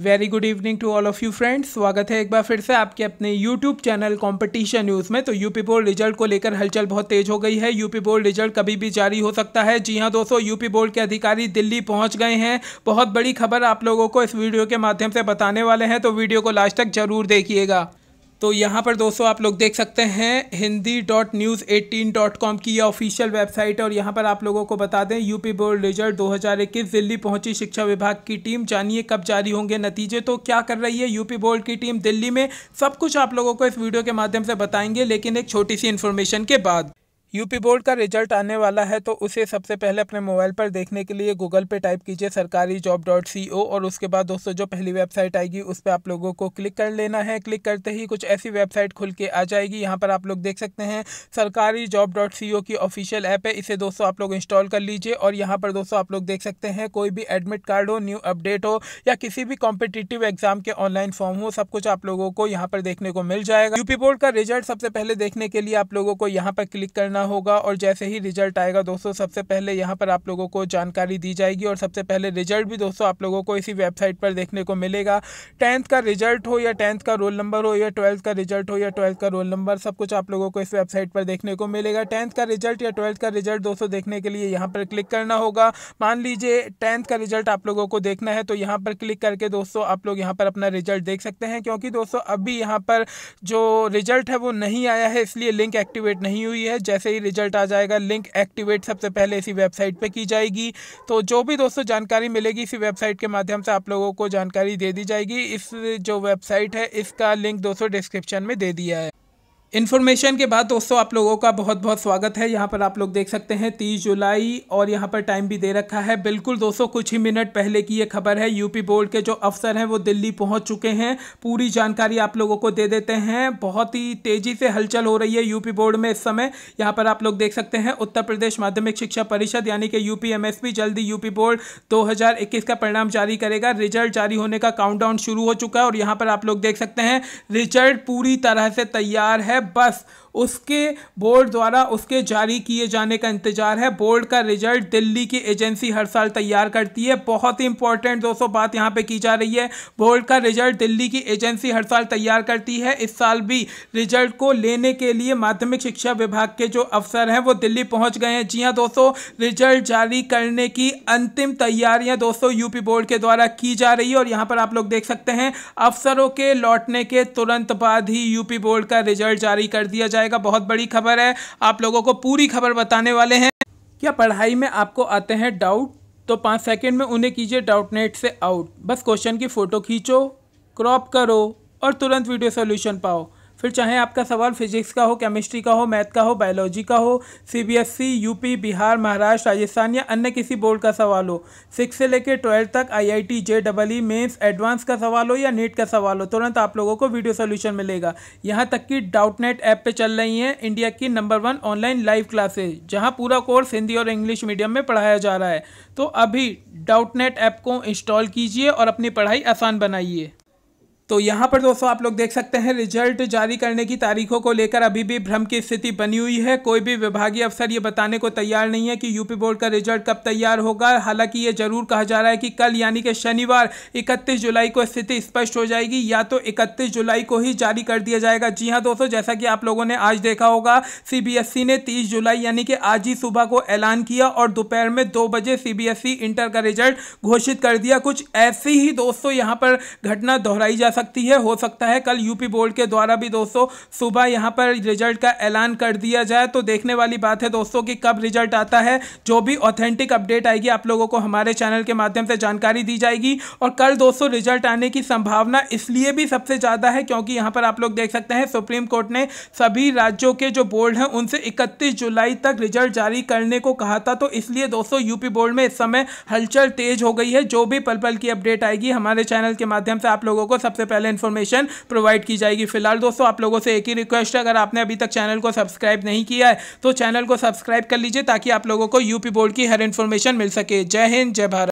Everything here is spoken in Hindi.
very good evening to all of you friends स्वागत है एक बार फिर से आपके अपने यूट्यूब चैनल कंपटीशन न्यूज़ में तो यूपी बोर्ड रिजल्ट को लेकर हलचल बहुत तेज हो गई है यूपी बोर्ड रिजल्ट कभी भी जारी हो सकता है जी हाँ दोस्तों यूपी बोर्ड के अधिकारी दिल्ली पहुंच गए हैं बहुत बड़ी खबर आप लोगों को इस वीडियो के माध्यम से बताने वाले हैं तो वीडियो को लास्ट तक जरूर देखिएगा तो यहाँ पर दोस्तों आप लोग देख सकते हैं Hindi dot news eighteen dot com की यह ऑफिशियल वेबसाइट है और यहाँ पर आप लोगों को बता दें यूपी बोर्ड रिजल्ट 2021 दिल्ली पहुँची शिक्षा विभाग की टीम जानिए कब जारी होंगे नतीजे तो क्या कर रही है यूपी बोर्ड की टीम दिल्ली में सब कुछ आप लोगों को इस वीडियो के माध्यम से बताएंगे लेकिन एक छोटी सी इन्फॉर्मेशन के बाद यूपी बोर्ड का रिजल्ट आने वाला है तो उसे सबसे पहले अपने मोबाइल पर देखने के लिए गूगल पे टाइप कीजिए सरकारी जॉब डॉट सी ओ और उसके बाद दोस्तों जो पहली वेबसाइट आएगी उस पर आप लोगों को क्लिक कर लेना है क्लिक करते ही कुछ ऐसी वेबसाइट खुल के आ जाएगी यहाँ पर आप लोग देख सकते हैं सरकारी जॉब डॉट सी ओ की ऑफिशियल ऐप है इसे दोस्तों आप लोग इंस्टॉल कर लीजिए और यहाँ पर दोस्तों आप लोग देख सकते हैं कोई भी एडमिट कार्ड हो न्यू अपडेट हो या किसी भी कॉम्पिटिटिव एग्जाम के ऑनलाइन फॉर्म हो सब कुछ आप लोगों को यहाँ पर देखने को मिल जाएगा यूपी बोर्ड का रिजल्ट सबसे पहले देखने के लिए आप लोगों को यहाँ पर क्लिक करना करना होगा और जैसे ही रिजल्ट आएगा दोस्तों सबसे पहले यहाँ पर आप लोगों को जानकारी दी जाएगी और सबसे पहले रिजल्ट भी दोस्तों आप लोगों को इसी वेबसाइट पर देखने को मिलेगा टेंथ का रिजल्ट हो या टेंथ का रोल नंबर हो या ट्वेल्थ का रिजल्ट हो या ट्वेल्थ का रोल नंबर सब कुछ आप लोगों को इस वेबसाइट पर देखने को मिलेगा टेंथ का रिजल्ट या ट्वेल्थ का रिजल्ट दोस्तों देखने के लिए यहाँ पर क्लिक करना होगा मान लीजिए टेंथ का रिजल्ट आप लोगों को देखना है तो यहाँ पर क्लिक करके दोस्तों आप लोग यहाँ पर अपना रिजल्ट देख सकते हैं क्योंकि दोस्तों अभी यहाँ पर जो रिजल्ट है वो नहीं आया है इसलिए लिंक एक्टिवेट नहीं हुई है जैसे ही रिजल्ट आ जाएगा लिंक एक्टिवेट सबसे पहले इसी वेबसाइट पे की जाएगी तो जो भी दोस्तों जानकारी मिलेगी इसी वेबसाइट के माध्यम से आप लोगों को जानकारी दे दी जाएगी इस जो वेबसाइट है इसका लिंक दोस्तों डिस्क्रिप्शन में दे दिया है इन्फॉर्मेशन के बाद दोस्तों आप लोगों का बहुत बहुत स्वागत है यहाँ पर आप लोग देख सकते हैं तीस जुलाई और यहाँ पर टाइम भी दे रखा है बिल्कुल दोस्तों कुछ ही मिनट पहले की ये खबर है यूपी बोर्ड के जो अफसर हैं वो दिल्ली पहुँच चुके हैं पूरी जानकारी आप लोगों को दे देते हैं बहुत ही तेज़ी से हलचल हो रही है यूपी बोर्ड में इस समय यहाँ पर आप लोग देख सकते हैं उत्तर प्रदेश माध्यमिक शिक्षा परिषद यानी कि यू पी जल्दी यूपी बोर्ड दो का परिणाम जारी करेगा रिजल्ट जारी होने का काउंट शुरू हो चुका है और यहाँ पर आप लोग देख सकते हैं रिजल्ट पूरी तरह से तैयार है bus उसके बोर्ड द्वारा उसके जारी किए जाने का इंतजार है बोर्ड का रिजल्ट दिल्ली की एजेंसी हर साल तैयार करती है बहुत ही इंपॉर्टेंट दोस्तों बात यहाँ पे की जा रही है बोर्ड का रिजल्ट दिल्ली की एजेंसी हर साल तैयार करती है इस साल भी रिजल्ट को लेने के लिए माध्यमिक शिक्षा विभाग के जो अफसर हैं वो दिल्ली पहुँच गए हैं जी हाँ दोस्तों रिजल्ट जारी करने की अंतिम तैयारियाँ दोस्तों यूपी बोर्ड के द्वारा की जा रही है और यहाँ पर आप लोग देख सकते हैं अफसरों के लौटने के तुरंत बाद ही यूपी बोर्ड का रिजल्ट जारी कर दिया जाए जाएगा बहुत बड़ी खबर है आप लोगों को पूरी खबर बताने वाले हैं क्या पढ़ाई में आपको आते हैं डाउट तो पाँच सेकेंड में उन्हें कीजिए डाउट नेट से आउट बस क्वेश्चन की फ़ोटो खींचो क्रॉप करो और तुरंत वीडियो सोल्यूशन पाओ फिर चाहे आपका सवाल फिजिक्स का हो केमिस्ट्री का हो मैथ का हो बायोलॉजी का हो CBSE UP e, Bihar Maharashtra Rajasthan या अन्य किसी बोर्ड का सवाल हो सिक्स से लेकर ट्वेल्थ तक IIT J double E mains advance का सवाल हो या नीट का सवाल हो तुरंत आप लोगों को वीडियो सोल्यूशन मिलेगा यहाँ तक कि डाउटनेट ऐप पर चल रही हैं इंडिया की number one online live classes जहाँ पूरा कोर्स हिंदी और इंग्लिश मीडियम में पढ़ाया जा रहा है तो अभी डाउटनेट ऐप को इंस्टॉल कीजिए और अपनी पढ़ाई आसान बनाइए तो यहाँ पर दोस्तों आप लोग देख सकते हैं रिजल्ट जारी करने की तारीखों को लेकर अभी भी भ्रम की स्थिति बनी हुई है कोई भी विभागीय अफसर ये बताने को तैयार नहीं है कि यूपी बोर्ड का रिजल्ट कब तैयार होगा हालांकि ये जरूर कहा जा रहा है कि कल यानी कि शनिवार 31 जुलाई को स्थिति स्पष्ट हो जाएगी या तो इकतीस जुलाई को ही जारी कर दिया जाएगा जी हाँ दोस्तों जैसा कि आप लोगों ने आज देखा होगा सी e ने तीस जुलाई यानी कि आज ही सुबह को ऐलान किया और दोपहर में दो बजे सी इंटर e का रिजल्ट घोषित कर दिया कुछ ऐसी ही दोस्तों यहाँ पर घटना दोहराई जा सकती है हो सकता है कल यूपी बोर्ड के द्वारा भी दोस्तों सुबह यहाँ पर रिजल्ट का ऐलान कर दिया जाए तो देखने वाली बात है दोस्तों कि कब रिजल्ट आता है जो भी ऑथेंटिक अपडेट आएगी आप लोगों को हमारे चैनल के माध्यम से जानकारी दी जाएगी और कल दोस्तों रिजल्ट आने की संभावना इसलिए भी सबसे ज़्यादा है क्योंकि यहाँ पर आप लोग देख सकते हैं सुप्रीम कोर्ट ने सभी राज्यों के जो बोर्ड हैं उनसे इकतीस जुलाई तक रिजल्ट जारी करने को कहा था तो इसलिए दोस्तों यूपी बोर्ड में इस समय हलचल तेज हो गई है जो भी पल पल की अपडेट आएगी हमारे चैनल के माध्यम से आप लोगों को सबसे सबसे पहले इन्फॉर्मेशन प्रोवाइड की जाएगी फिलहाल दोस्तों आप लोगों से एक ही रिक्वेस्ट है अगर आपने अभी तक चैनल को सब्सक्राइब नहीं किया है तो चैनल को सब्सक्राइब कर लीजिए ताकि आप लोगों को यूपी बोर्ड की हर इन्फॉर्मेशन मिल सके जय हिंद जय भारत